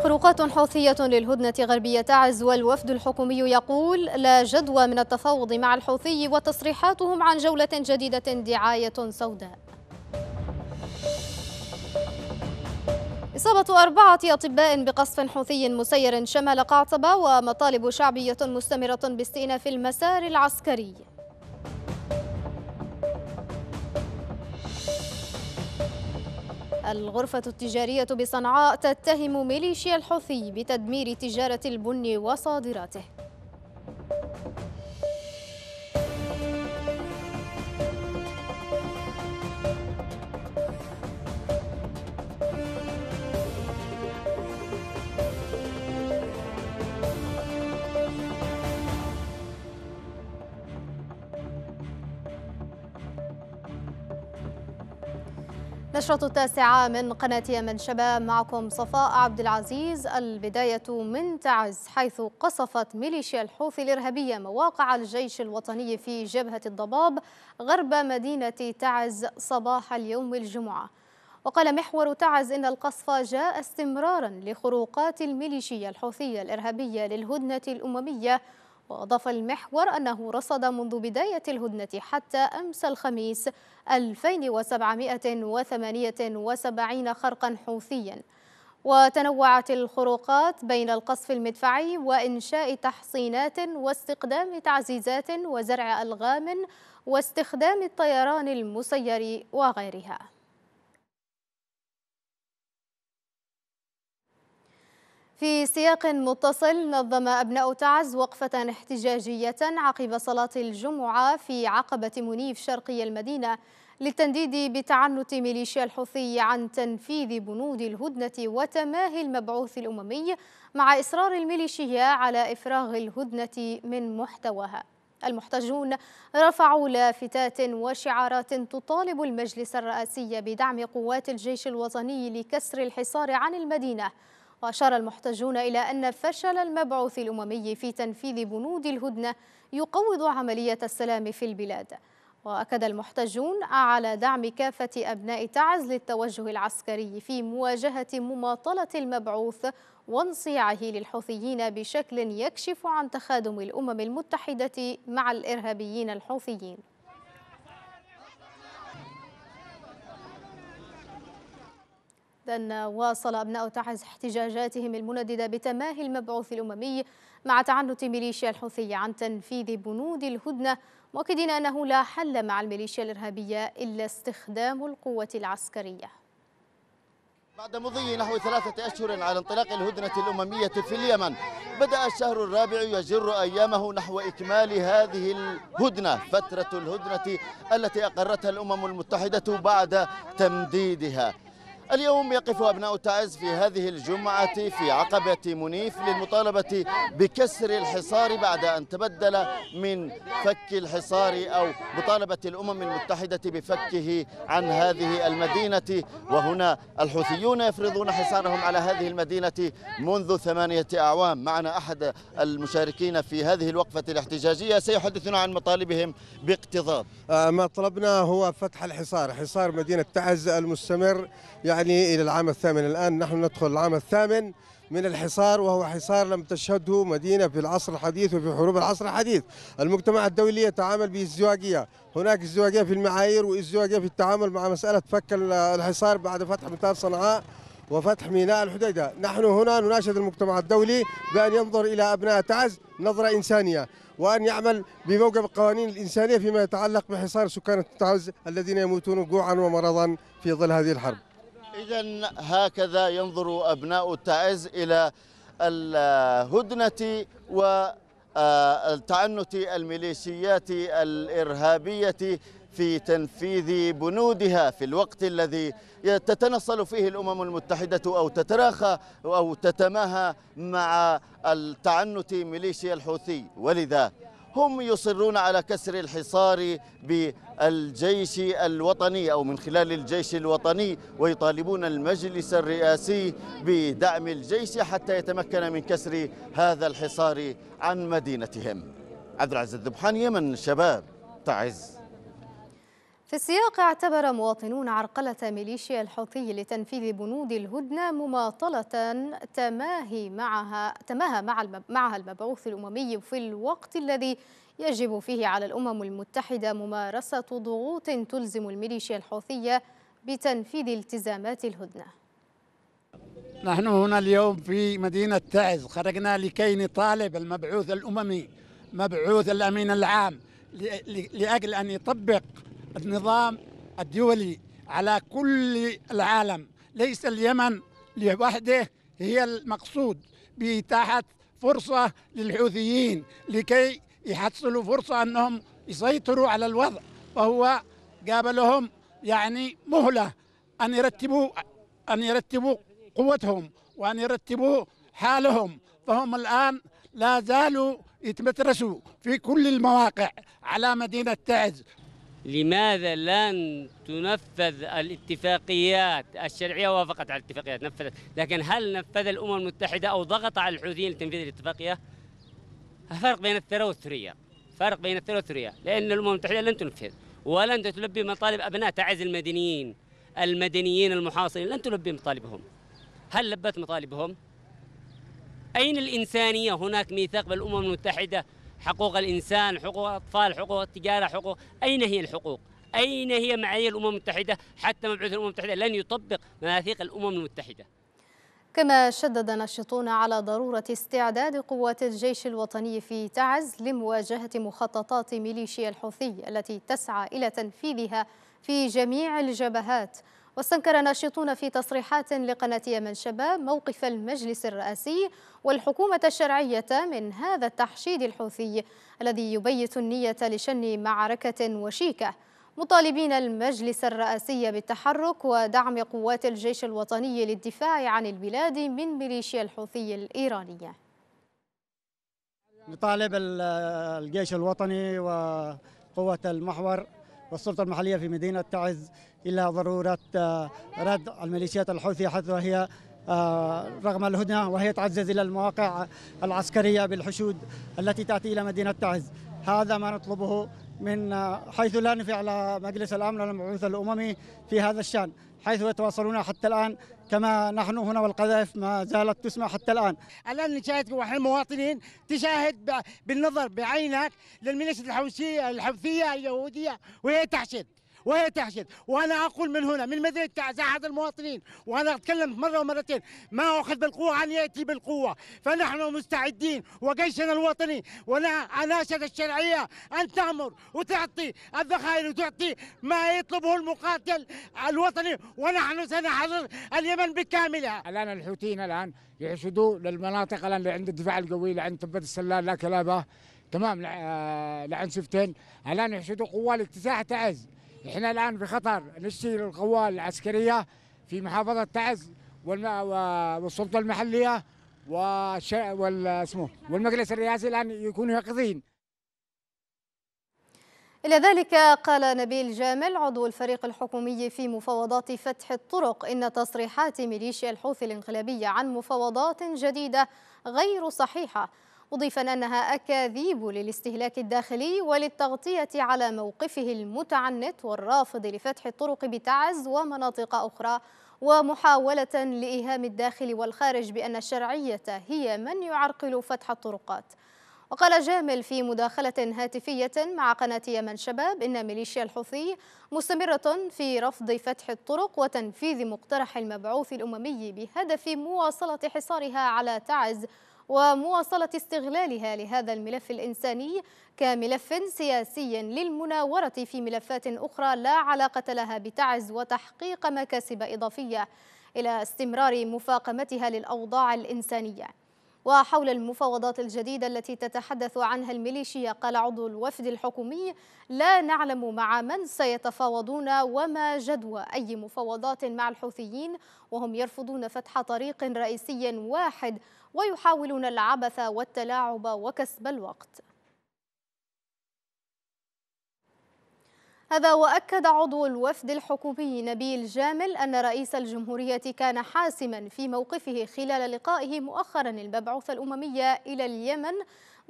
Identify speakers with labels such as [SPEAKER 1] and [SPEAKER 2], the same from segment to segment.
[SPEAKER 1] خروقات حوثية للهدنة غربية تعز والوفد الحكومي يقول لا جدوى من التفاوض مع الحوثي وتصريحاتهم عن جولة جديدة دعاية سوداء إصابة أربعة أطباء بقصف حوثي مسير شمال قعطبة ومطالب شعبية مستمرة باستئناف المسار العسكري الغرفة التجارية بصنعاء تتهم ميليشيا الحوثي بتدمير تجارة البن وصادراته النشرة التاسعة من قناة يمن شباب معكم صفاء عبد العزيز البداية من تعز حيث قصفت ميليشيا الحوثي الإرهابية مواقع الجيش الوطني في جبهة الضباب غرب مدينة تعز صباح اليوم الجمعة وقال محور تعز إن القصف جاء استمرارا لخروقات الميليشيا الحوثية الإرهابية للهدنة الأممية وأضاف المحور أنه رصد منذ بداية الهدنة حتى أمس الخميس 2778 خرقا حوثيا وتنوعت الخروقات بين القصف المدفعي وإنشاء تحصينات واستقدام تعزيزات وزرع ألغام واستخدام الطيران المسير وغيرها في سياق متصل نظم أبناء تعز وقفة احتجاجية عقب صلاة الجمعة في عقبة منيف شرقي المدينة للتنديد بتعنت ميليشيا الحوثي عن تنفيذ بنود الهدنة وتماهي المبعوث الأممي مع إصرار الميليشيا على إفراغ الهدنة من محتواها المحتجون رفعوا لافتات وشعارات تطالب المجلس الرئاسي بدعم قوات الجيش الوطني لكسر الحصار عن المدينة وأشار المحتجون إلى أن فشل المبعوث الأممي في تنفيذ بنود الهدنة يقوض عملية السلام في البلاد وأكد المحتجون على دعم كافة أبناء تعز للتوجه العسكري في مواجهة مماطلة المبعوث وانصياعه للحوثيين بشكل يكشف عن تخادم الأمم المتحدة مع الإرهابيين الحوثيين أن واصل أبناء احتجاجاتهم المنددة بتماهي المبعوث الأممي مع تعنت ميليشيا الحوثية عن تنفيذ بنود الهدنة مؤكدين أنه لا حل مع الميليشيا الإرهابية إلا استخدام القوة العسكرية
[SPEAKER 2] بعد مضي نحو ثلاثة أشهر على انطلاق الهدنة الأممية في اليمن بدأ الشهر الرابع يجر أيامه نحو إكمال هذه الهدنة فترة الهدنة التي أقرتها الأمم المتحدة بعد تمديدها اليوم يقف أبناء تعز في هذه الجمعة في عقبة منيف للمطالبة بكسر الحصار بعد أن تبدل من فك الحصار أو مطالبة الأمم المتحدة بفكه عن هذه المدينة وهنا الحوثيون يفرضون حصارهم على هذه المدينة منذ ثمانية أعوام معنا أحد المشاركين في هذه الوقفة الاحتجاجية سيحدثنا عن مطالبهم
[SPEAKER 3] باقتضاب آه، ما طلبنا هو فتح الحصار حصار مدينة تعز المستمر يعني يعني إلى العام الثامن الآن نحن ندخل العام الثامن من الحصار وهو حصار لم تشهده مدينة في العصر الحديث وفي حروب العصر الحديث المجتمع الدولي يتعامل بازدواجية هناك ازدواجية في المعايير وازدواجية في التعامل مع مسألة فك الحصار بعد فتح مطار صنعاء وفتح ميناء الحديدة نحن هنا نناشد المجتمع الدولي بأن ينظر إلى أبناء تعز نظرة إنسانية وأن يعمل بموجب القوانين الإنسانية فيما يتعلق بحصار سكان تعز الذين يموتون جوعا ومرضا في ظل هذه الحرب
[SPEAKER 2] إذا هكذا ينظر أبناء تعز إلى الهدنة والتعنت آه، الميليشيات الإرهابية في تنفيذ بنودها في الوقت الذي تتنصل فيه الأمم المتحدة أو تتراخى أو تتماهى مع التعنت ميليشيا الحوثي ولذا هم يصرون على كسر الحصار بالجيش الوطني أو من خلال الجيش الوطني ويطالبون المجلس الرئاسي بدعم الجيش حتى يتمكن من كسر هذا الحصار عن مدينتهم عبد العزيز الذبحان يمن شباب تعز
[SPEAKER 1] في السياق اعتبر مواطنون عرقلة ميليشيا الحوثي لتنفيذ بنود الهدنة مماطلة تماهي معها تماهى مع معها المبعوث الأممي في الوقت الذي يجب فيه على الأمم المتحدة ممارسة ضغوط تلزم الميليشيا الحوثية بتنفيذ التزامات الهدنة
[SPEAKER 4] نحن هنا اليوم في مدينة تعز خرجنا لكي نطالب المبعوث الأممي مبعوث الأمين العام لأجل أن يطبق النظام الدولي على كل العالم ليس اليمن لوحده هي المقصود بإتاحة فرصة للحوثيين لكي يحصلوا فرصة أنهم يسيطروا على الوضع فهو جاب لهم يعني مهلة أن يرتبوا أن يرتبوا قوتهم وأن يرتبوا حالهم فهم الآن لا زالوا يتمترسوا في كل المواقع على مدينة تعز
[SPEAKER 2] لماذا لن تنفذ الاتفاقيات الشرعية وافقت على الاتفاقيات نفذت لكن هل نفذ الأمم المتحدة أو ضغط على الحوثيين لتنفيذ الاتفاقية فرق بين الثروة والثرية فرق بين الثروة والثرية لأن الأمم المتحدة لن تنفذ ولن تلبي مطالب أبناء تعز المدنيين المدنيين المحاصرين لن تلبي مطالبهم هل لبت مطالبهم؟ أين الإنسانية؟ هناك ميثاق بالأمم المتحدة حقوق الإنسان حقوق الأطفال حقوق التجارة حقوق أين هي الحقوق أين هي معايير الأمم المتحدة حتى مبعوث الأمم المتحدة لن يطبق مواثيق الأمم المتحدة
[SPEAKER 1] كما شدد ناشطون على ضرورة استعداد قوات الجيش الوطني في تعز لمواجهة مخططات ميليشيا الحوثي التي تسعى إلى تنفيذها في جميع الجبهات واستنكر ناشطون في تصريحات لقناة يمن شباب موقف المجلس الرئاسي والحكومة الشرعية من هذا التحشيد الحوثي الذي يبيت النية لشن معركة وشيكة مطالبين المجلس الرئاسي بالتحرك ودعم قوات الجيش الوطني للدفاع عن البلاد من ميليشيا الحوثي الإيرانية
[SPEAKER 2] نطالب الجيش الوطني وقوة المحور والسلطة المحلية في مدينة تعز إلى ضرورة آه، رد الميليشيات الحوثية حيث هي آه، رغم الهدنة وهي تعزز إلى المواقع العسكرية بالحشود التي تأتي إلى مدينة تعز هذا ما نطلبه من آه، حيث لا نفع على مجلس الأمن والمبعوث الأممي في هذا الشأن حيث يتواصلون حتى الآن كما نحن هنا والقذائف ما زالت تسمع حتى الآن الآن نشاهد ونحن مواطنين تشاهد بالنظر بعينك للميليشيا الحوثية اليهودية وهي تحشد وهي تحشد وانا اقول من هنا من مدينه احد المواطنين وانا اتكلم مره ومرتين ما اخذ بالقوه ان ياتي بالقوه فنحن مستعدين وجيشنا الوطني وانا اناشد الشرعيه ان تامر وتعطي الذخائر وتعطي ما يطلبه المقاتل الوطني ونحن سنحرر اليمن بكاملها الان الحوثيين الان يحشدوا للمناطق الان اللي عند الدفاع القوي لعند عند تبت السلال لا كلابه تمام آه، لعن شفتين الان يحشدوا قوات اتساع تعز احنا الان في خطر نشتري القوات العسكريه في محافظه تعز والسلطه المحليه اسمه. والمجلس الرئاسي الان يكونوا يقظين
[SPEAKER 1] إلى ذلك قال نبيل جامل عضو الفريق الحكومي في مفاوضات فتح الطرق إن تصريحات ميليشيا الحوثي الانقلابية عن مفاوضات جديدة غير صحيحة مضيفا أنها أكاذيب للاستهلاك الداخلي وللتغطية على موقفه المتعنت والرافض لفتح الطرق بتعز ومناطق أخرى ومحاولة لإيهام الداخل والخارج بأن الشرعية هي من يعرقل فتح الطرقات وقال جامل في مداخلة هاتفية مع قناة يمن شباب إن ميليشيا الحوثي مستمرة في رفض فتح الطرق وتنفيذ مقترح المبعوث الأممي بهدف مواصلة حصارها على تعز ومواصلة استغلالها لهذا الملف الإنساني كملف سياسي للمناورة في ملفات أخرى لا علاقة لها بتعز وتحقيق مكاسب إضافية إلى استمرار مفاقمتها للأوضاع الإنسانية وحول المفاوضات الجديدة التي تتحدث عنها الميليشيا قال عضو الوفد الحكومي لا نعلم مع من سيتفاوضون وما جدوى أي مفاوضات مع الحوثيين وهم يرفضون فتح طريق رئيسي واحد ويحاولون العبث والتلاعب وكسب الوقت هذا وأكد عضو الوفد الحكومي نبيل جامل أن رئيس الجمهورية كان حاسما في موقفه خلال لقائه مؤخرا المبعوث الأممية إلى اليمن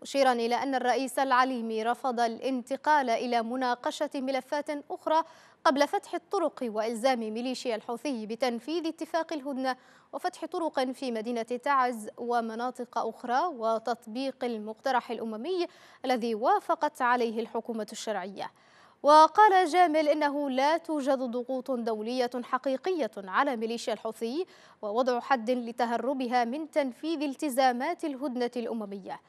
[SPEAKER 1] مشيرا إلى أن الرئيس العليمي رفض الانتقال إلى مناقشة ملفات أخرى قبل فتح الطرق وإلزام ميليشيا الحوثي بتنفيذ اتفاق الهدنة وفتح طرق في مدينة تعز ومناطق أخرى وتطبيق المقترح الأممي الذي وافقت عليه الحكومة الشرعية وقال جامل إنه لا توجد ضغوط دولية حقيقية على ميليشيا الحوثي ووضع حد لتهربها من تنفيذ التزامات الهدنة الأممية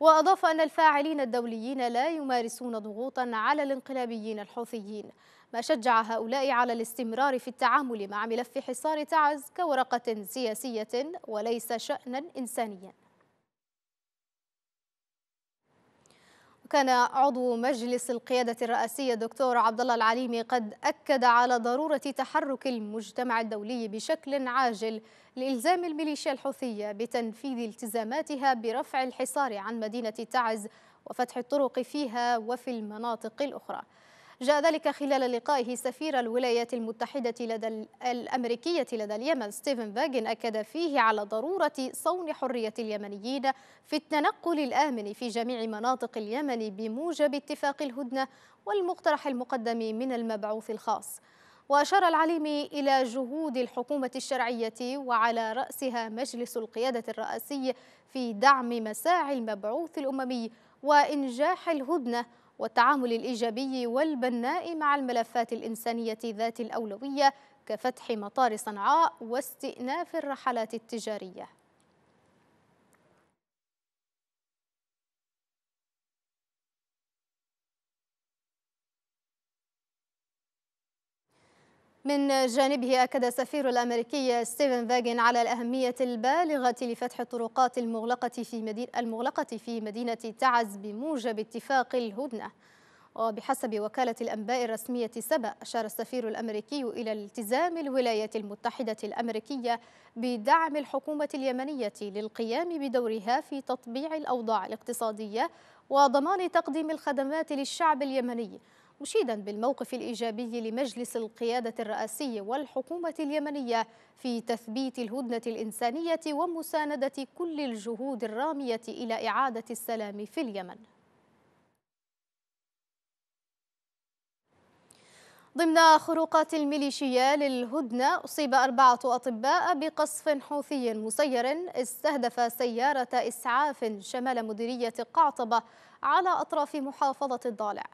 [SPEAKER 1] وأضاف أن الفاعلين الدوليين لا يمارسون ضغوطا على الانقلابيين الحوثيين ما شجع هؤلاء على الاستمرار في التعامل مع ملف حصار تعز كورقة سياسية وليس شأنا إنسانيا كان عضو مجلس القيادة الرئاسية دكتور عبد الله العليمي قد أكد على ضرورة تحرك المجتمع الدولي بشكل عاجل لإلزام الميليشيا الحوثية بتنفيذ التزاماتها برفع الحصار عن مدينة تعز وفتح الطرق فيها وفي المناطق الأخرى جاء ذلك خلال لقائه سفير الولايات المتحدة لدى الأمريكية لدى اليمن ستيفن فاجن أكد فيه على ضرورة صون حرية اليمنيين في التنقل الآمن في جميع مناطق اليمن بموجب اتفاق الهدنة والمقترح المقدم من المبعوث الخاص وأشار العليمي إلى جهود الحكومة الشرعية وعلى رأسها مجلس القيادة الرئاسي في دعم مساعي المبعوث الأممي وإنجاح الهدنة والتعامل الإيجابي والبناء مع الملفات الإنسانية ذات الأولوية كفتح مطار صنعاء واستئناف الرحلات التجارية من جانبه أكد السفير الأمريكي ستيفن فاجن على الأهمية البالغة لفتح الطرقات المغلقة في مدينة المغلقة في مدينة تعز بموجب اتفاق الهدنة وبحسب وكالة الأنباء الرسمية سبأ أشار السفير الأمريكي إلى التزام الولايات المتحدة الأمريكية بدعم الحكومة اليمنية للقيام بدورها في تطبيع الأوضاع الاقتصادية وضمان تقديم الخدمات للشعب اليمني مشيدا بالموقف الإيجابي لمجلس القيادة الرئاسي والحكومة اليمنية في تثبيت الهدنة الإنسانية ومساندة كل الجهود الرامية إلى إعادة السلام في اليمن ضمن خروقات الميليشيا للهدنة أصيب أربعة أطباء بقصف حوثي مسير استهدف سيارة إسعاف شمال مديرية قعطبة على أطراف محافظة الضالع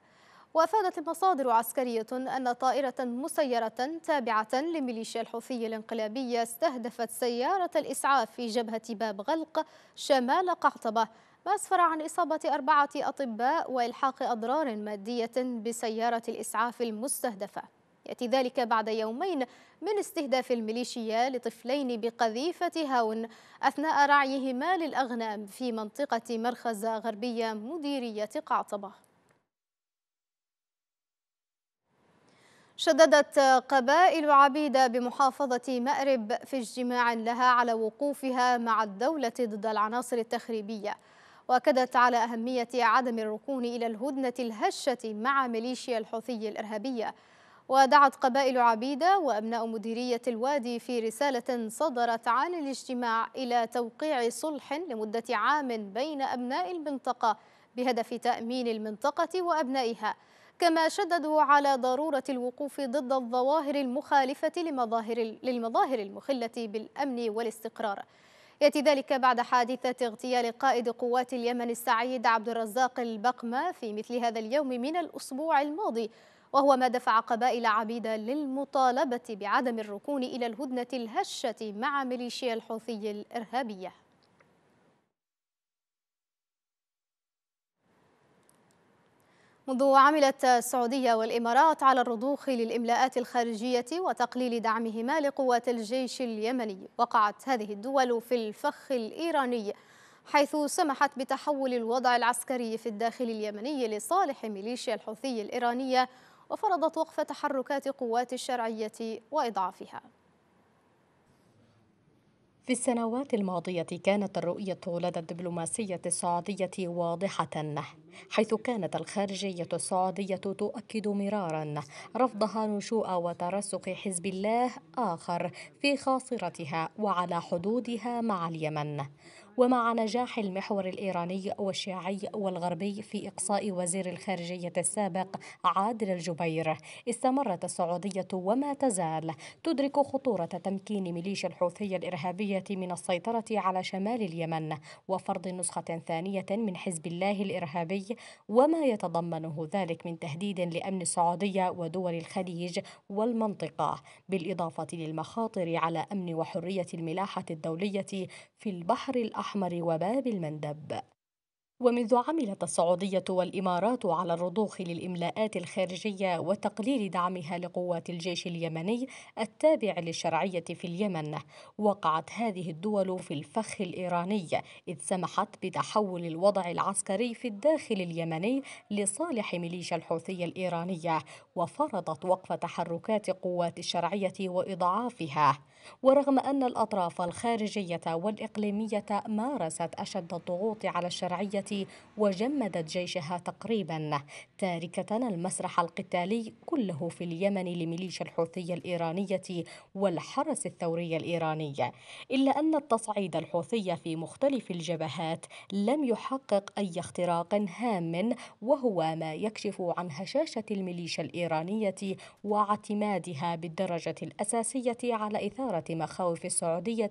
[SPEAKER 1] وأفادت المصادر عسكرية أن طائرة مسيرة تابعة لميليشيا الحوثي الانقلابية استهدفت سيارة الإسعاف في جبهة باب غلق شمال قعطبة ما أسفر عن إصابة أربعة أطباء وإلحاق أضرار مادية بسيارة الإسعاف المستهدفة يأتي ذلك بعد يومين من استهداف الميليشيا لطفلين بقذيفة هاون أثناء رعيهما للأغنام في منطقة مرخز غربية مديرية قعطبة شددت قبائل عبيدة بمحافظة مأرب في اجتماع لها على وقوفها مع الدولة ضد العناصر التخريبية وأكدت على أهمية عدم الركون إلى الهدنة الهشة مع ميليشيا الحوثي الإرهابية ودعت قبائل عبيدة وأبناء مديرية الوادي في رسالة صدرت عن الاجتماع إلى توقيع صلح لمدة عام بين أبناء المنطقة بهدف تأمين المنطقة وأبنائها كما شددوا على ضرورة الوقوف ضد الظواهر المخالفة لمظاهر للمظاهر المخلة بالأمن والاستقرار يأتي ذلك بعد حادثة اغتيال قائد قوات اليمن السعيد عبد الرزاق البقمة في مثل هذا اليوم من الأسبوع الماضي وهو ما دفع قبائل عبيدة للمطالبة بعدم الركون إلى الهدنة الهشة مع ميليشيا الحوثي الإرهابية منذ عملت السعودية والإمارات على الرضوخ للإملاءات الخارجية وتقليل دعمهما لقوات الجيش اليمني وقعت هذه الدول في الفخ الإيراني حيث سمحت بتحول الوضع العسكري في الداخل اليمني لصالح ميليشيا الحوثي الإيرانية وفرضت وقف تحركات قوات الشرعية وإضعافها
[SPEAKER 3] في السنوات الماضية كانت الرؤية لدى الدبلوماسية السعودية واضحة حيث كانت الخارجية السعودية تؤكد مرارا رفضها نشوء وترسخ حزب الله آخر في خاصرتها وعلى حدودها مع اليمن ومع نجاح المحور الإيراني والشيعي والغربي في إقصاء وزير الخارجية السابق عادل الجبير استمرت السعودية وما تزال تدرك خطورة تمكين ميليشيا الحوثية الإرهابية من السيطرة على شمال اليمن وفرض نسخة ثانية من حزب الله الإرهابي وما يتضمنه ذلك من تهديد لأمن السعودية ودول الخليج والمنطقة بالإضافة للمخاطر على أمن وحرية الملاحة الدولية في البحر الأحمر الأحمر وباب المندب ومنذ عملت السعودية والإمارات على الرضوخ للإملاءات الخارجية وتقليل دعمها لقوات الجيش اليمني التابع للشرعية في اليمن، وقعت هذه الدول في الفخ الإيراني، إذ سمحت بتحول الوضع العسكري في الداخل اليمني لصالح ميليشيا الحوثية الإيرانية، وفرضت وقف تحركات قوات الشرعية وإضعافها. ورغم أن الأطراف الخارجية والإقليمية مارست أشد الضغوط على الشرعية وجمدت جيشها تقريبا تاركة المسرح القتالي كله في اليمن لميليشيا الحوثية الإيرانية والحرس الثوري الإيراني إلا أن التصعيد الحوثي في مختلف الجبهات لم يحقق أي اختراق هام وهو ما يكشف عن هشاشة الميليشيا الإيرانية واعتمادها بالدرجة الأساسية على إثارة إثارة مخاوف السعودية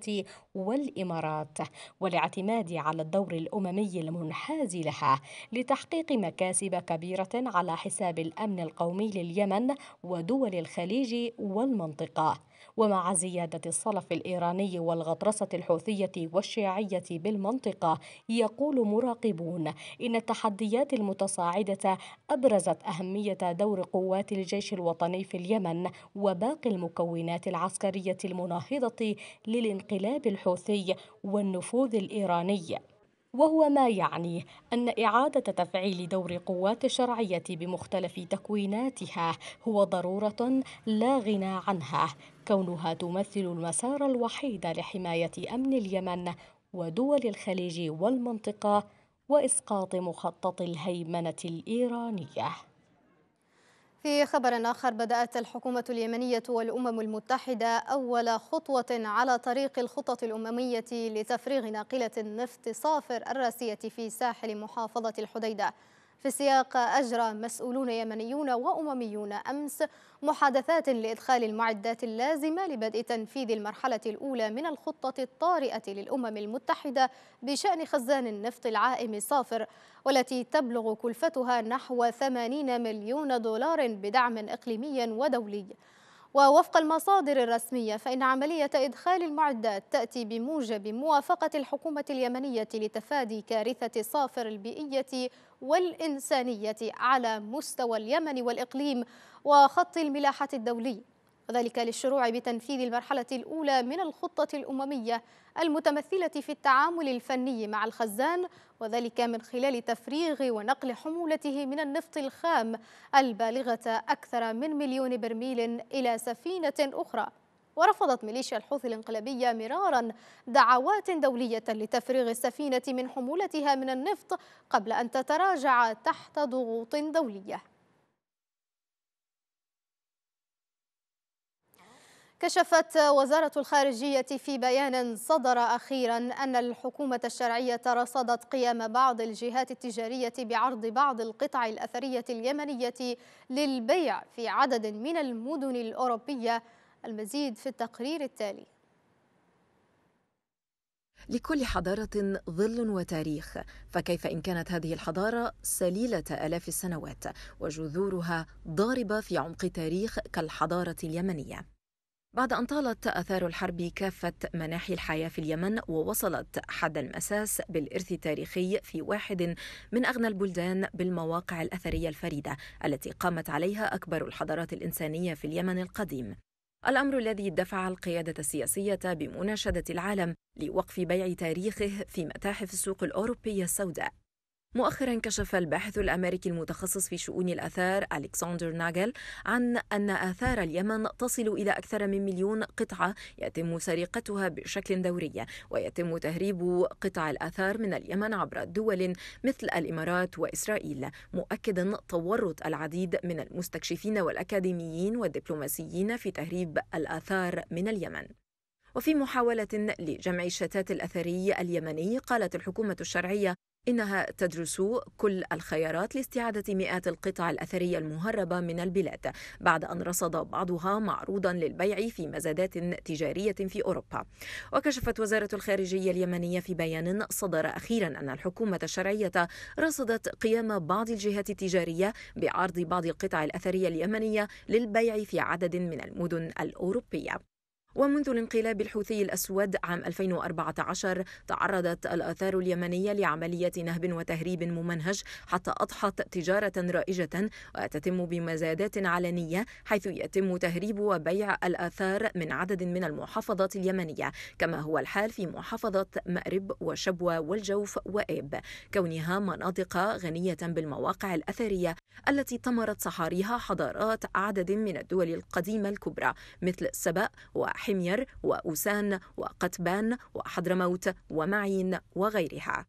[SPEAKER 3] والإمارات والاعتماد على الدور الأممي المنحاز لها لتحقيق مكاسب كبيرة على حساب الأمن القومي لليمن ودول الخليج والمنطقة ومع زيادة الصلف الإيراني والغطرسة الحوثية والشيعية بالمنطقة يقول مراقبون إن التحديات المتصاعدة أبرزت أهمية دور قوات الجيش الوطني في اليمن وباقي المكونات العسكرية المناهضة للانقلاب الحوثي والنفوذ الإيراني وهو ما يعني أن إعادة تفعيل دور قوات الشرعية بمختلف تكويناتها هو ضرورة لا غنى عنها كونها تمثل المسار الوحيد لحماية أمن اليمن ودول الخليج والمنطقة وإسقاط مخطط الهيمنة الإيرانية
[SPEAKER 1] في خبر آخر بدأت الحكومة اليمنية والأمم المتحدة أول خطوة على طريق الخطط الأممية لتفريغ ناقلة النفط صافر الراسية في ساحل محافظة الحديدة في السياق أجرى مسؤولون يمنيون وأمميون أمس محادثات لإدخال المعدات اللازمة لبدء تنفيذ المرحلة الأولى من الخطة الطارئة للأمم المتحدة بشأن خزان النفط العائم الصافر والتي تبلغ كلفتها نحو 80 مليون دولار بدعم إقليمي ودولي ووفق المصادر الرسمية فإن عملية إدخال المعدات تأتي بموجب موافقة الحكومة اليمنية لتفادي كارثة صافر البيئية والإنسانية على مستوى اليمن والإقليم وخط الملاحة الدولي وذلك للشروع بتنفيذ المرحلة الأولى من الخطة الأممية المتمثلة في التعامل الفني مع الخزان وذلك من خلال تفريغ ونقل حمولته من النفط الخام البالغة أكثر من مليون برميل إلى سفينة أخرى ورفضت ميليشيا الحوثي الانقلابية مرارا دعوات دولية لتفريغ السفينة من حمولتها من النفط قبل أن تتراجع تحت ضغوط دولية كشفت وزارة الخارجية في بيان صدر أخيرا أن الحكومة الشرعية رصدت قيام بعض الجهات التجارية بعرض بعض القطع الأثرية اليمنية للبيع في عدد من المدن الأوروبية المزيد في التقرير التالي
[SPEAKER 5] لكل حضارة ظل وتاريخ، فكيف إن كانت هذه الحضارة سليلة آلاف السنوات وجذورها ضاربة في عمق تاريخ كالحضارة اليمنية. بعد أن طالت آثار الحرب كافة مناحي الحياة في اليمن ووصلت حد المساس بالإرث التاريخي في واحد من أغنى البلدان بالمواقع الأثرية الفريدة التي قامت عليها أكبر الحضارات الإنسانية في اليمن القديم. الأمر الذي دفع القيادة السياسية بمناشدة العالم لوقف بيع تاريخه في متاحف السوق الأوروبية السوداء مؤخرا كشف الباحث الامريكي المتخصص في شؤون الاثار الكسندر ناجل عن ان اثار اليمن تصل الى اكثر من مليون قطعه يتم سرقتها بشكل دوري ويتم تهريب قطع الاثار من اليمن عبر دول مثل الامارات واسرائيل مؤكدا تورط العديد من المستكشفين والاكاديميين والدبلوماسيين في تهريب الاثار من اليمن وفي محاولة لجمع الشتات الأثري اليمني قالت الحكومة الشرعية إنها تدرس كل الخيارات لاستعادة مئات القطع الأثرية المهربة من البلاد بعد أن رصد بعضها معروضا للبيع في مزادات تجارية في أوروبا وكشفت وزارة الخارجية اليمنية في بيان صدر أخيرا أن الحكومة الشرعية رصدت قيام بعض الجهات التجارية بعرض بعض القطع الأثرية اليمنية للبيع في عدد من المدن الأوروبية ومنذ الانقلاب الحوثي الأسود عام 2014 تعرضت الآثار اليمنية لعملية نهب وتهريب ممنهج حتى أضحت تجارة رائجة وتتم بمزادات علنية حيث يتم تهريب وبيع الآثار من عدد من المحافظات اليمنية كما هو الحال في محافظة مأرب وشبوة والجوف وإيب كونها مناطق غنية بالمواقع الأثرية التي طمرت صحاريها حضارات عدد من الدول القديمة الكبرى مثل السبأ و حمير وأوسان وقتبان وحضرموت ومعين وغيرها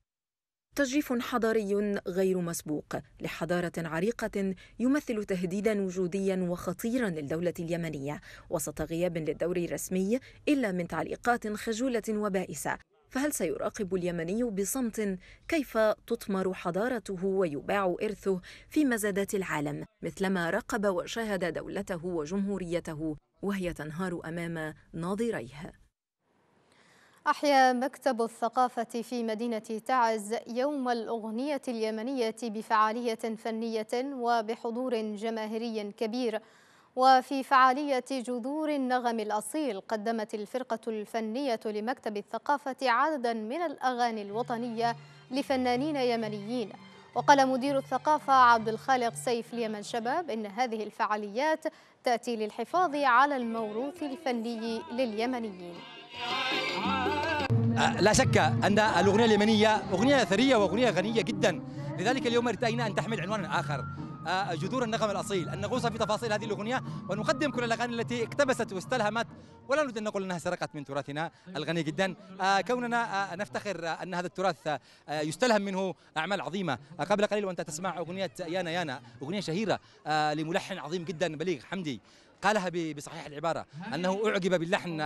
[SPEAKER 5] تجريف حضاري غير مسبوق لحضاره عريقه يمثل تهديدا وجوديا وخطيرا للدوله اليمنيه وسط غياب للدور الرسمي الا من تعليقات خجوله وبائسه فهل سيراقب اليمني بصمت كيف تطمر حضارته ويباع ارثه في مزادات العالم مثلما راقب وشاهد دولته وجمهوريته وهي تنهار أمام ناظريها
[SPEAKER 1] أحيا مكتب الثقافة في مدينة تعز يوم الأغنية اليمنية بفعالية فنية وبحضور جماهيري كبير وفي فعالية جذور النغم الأصيل قدمت الفرقة الفنية لمكتب الثقافة عددا من الأغاني الوطنية لفنانين يمنيين وقال مدير الثقافة عبد الخالق سيف اليمن شباب إن هذه الفعاليات تأتي للحفاظ على الموروث الفني لليمنيين
[SPEAKER 4] أه، لا شك أن الأغنية اليمنية أغنية ثرية وأغنية غنية جدا لذلك اليوم ارتأينا أن تحمل عنوانا آخر جذور النغم الاصيل ان نغوص في تفاصيل هذه الاغنيه ونقدم كل الاغاني التي اقتبست واستلهمت ولا نريد ان نقول انها سرقت من تراثنا الغني جدا آه، كوننا آه، نفتخر ان هذا التراث آه، يستلهم منه اعمال عظيمه قبل قليل وانت تسمع اغنيه يانا يانا اغنيه شهيره لملحن عظيم جدا بليغ حمدي قالها بصحيح العبارة أنه أعجب باللحن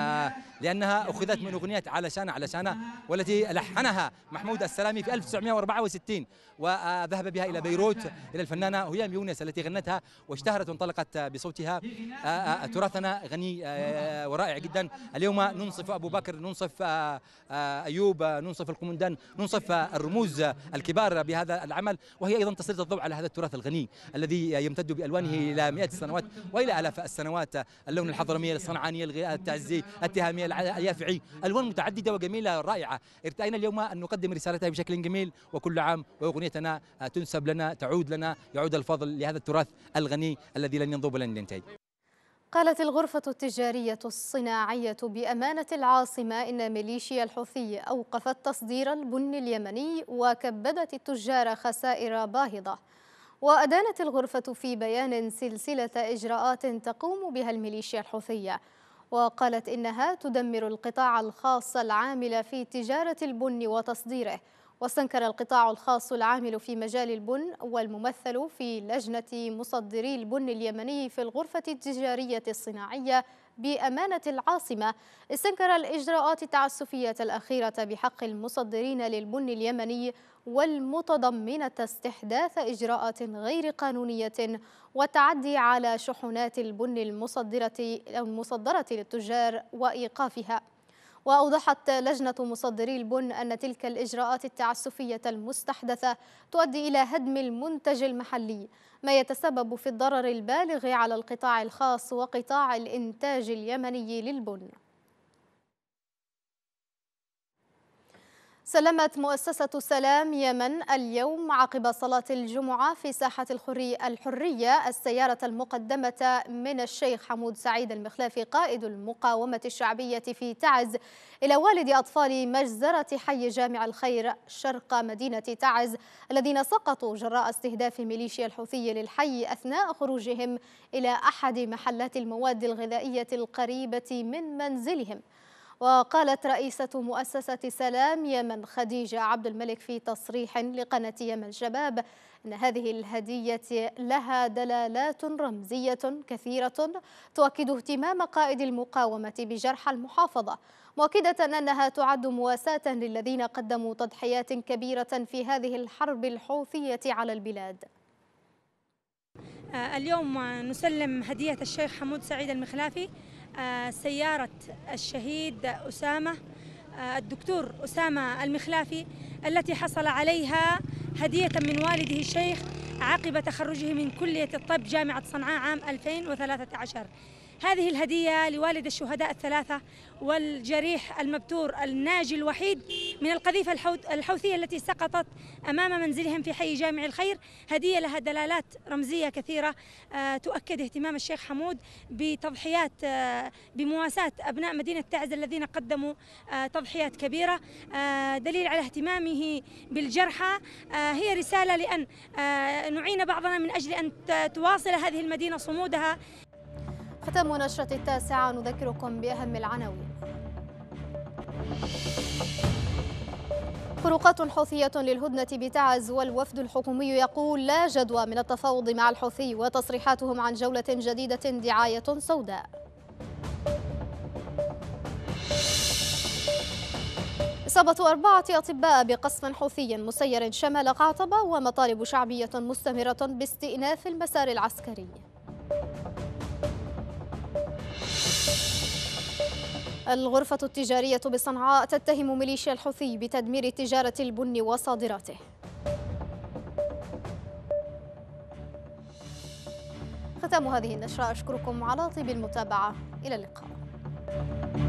[SPEAKER 4] لأنها أخذت من أغنية علشان علشان نعم. والتي لحنها محمود السلامي في 1964 وذهب بها إلى بيروت إلى الفنانة هيام يونس التي غنتها واشتهرت وانطلقت بصوتها آه، آه، تراثنا غني آه، نعم. ورائع جدا نعم. اليوم ننصف أبو بكر ننصف أيوب ننصف القمندان ننصف الرموز الكبار بهذا العمل وهي أيضا تسليط الضوء على هذا التراث الغني الذي يمتد بألوانه إلى مئات السنوات وإلى آلاف السنوات سنوات اللون الحضرمية الصنعانية التعزي التهامية اليافعي ألوان متعددة وجميلة رائعة ارتأينا اليوم أن نقدم رسالتها بشكل جميل وكل عام وأغنيتنا تنسب لنا تعود لنا يعود الفضل لهذا التراث الغني الذي لن ينضب ولن ينتهي
[SPEAKER 1] قالت الغرفة التجارية الصناعية بأمانة العاصمة إن ميليشيا الحوثي أوقفت تصدير البن اليمني وكبدت التجار خسائر باهظة وأدانت الغرفة في بيان سلسلة إجراءات تقوم بها الميليشيا الحوثية وقالت إنها تدمر القطاع الخاص العامل في تجارة البن وتصديره واستنكر القطاع الخاص العامل في مجال البن والممثل في لجنة مصدري البن اليمني في الغرفة التجارية الصناعية بأمانة العاصمة استنكر الإجراءات التعسفية الأخيرة بحق المصدرين للبن اليمني والمتضمنة استحداث إجراءات غير قانونية والتعدي على شحنات البن المصدرة, المصدرة للتجار وإيقافها وأوضحت لجنة مصدري البن أن تلك الإجراءات التعسفية المستحدثة تؤدي إلى هدم المنتج المحلي ما يتسبب في الضرر البالغ على القطاع الخاص وقطاع الإنتاج اليمني للبن سلمت مؤسسة سلام يمن اليوم عقب صلاة الجمعة في ساحة الحرية, الحرية السيارة المقدمة من الشيخ حمود سعيد المخلافي قائد المقاومة الشعبية في تعز إلى والد أطفال مجزرة حي جامع الخير شرق مدينة تعز الذين سقطوا جراء استهداف ميليشيا الحوثي للحي أثناء خروجهم إلى أحد محلات المواد الغذائية القريبة من منزلهم وقالت رئيسة مؤسسة سلام يمن خديجة عبد الملك في تصريح لقناة يمن شباب أن هذه الهدية لها دلالات رمزية كثيرة تؤكد اهتمام قائد المقاومة بجرحى المحافظة مؤكدة أنها تعد مواساة للذين قدموا تضحيات كبيرة في هذه الحرب الحوثية على البلاد آه، اليوم نسلم هدية الشيخ حمود سعيد المخلافي آه، سيارة الشهيد أسامة آه، الدكتور أسامة المخلافي التي حصل عليها هدية من والده الشيخ عقب تخرجه من كلية الطب جامعة صنعاء عام 2013 هذه الهدية لوالد الشهداء الثلاثة والجريح المبتور الناجي الوحيد من القذيفة الحوثية التي سقطت أمام منزلهم في حي جامع الخير هدية لها دلالات رمزية كثيرة آه، تؤكد اهتمام الشيخ حمود بتضحيات آه، بمواساة أبناء مدينة تعز الذين قدموا آه، تضحيات كبيرة دليل على اهتمامه بالجرحى هي رسالة لأن نعين بعضنا من أجل أن تواصل هذه المدينة صمودها ختام نشرة التاسعة نذكركم بأهم العناوين فروقات حوثية للهدنة بتعز والوفد الحكومي يقول لا جدوى من التفاوض مع الحوثي وتصريحاتهم عن جولة جديدة دعاية سوداء إصابة أربعة أطباء بقصف حوثي مسير شمال قعطبة ومطالب شعبية مستمرة باستئناف المسار العسكري الغرفة التجارية بصنعاء تتهم ميليشيا الحوثي بتدمير تجارة البن وصادراته ختام هذه النشرة أشكركم على طيب المتابعة إلى اللقاء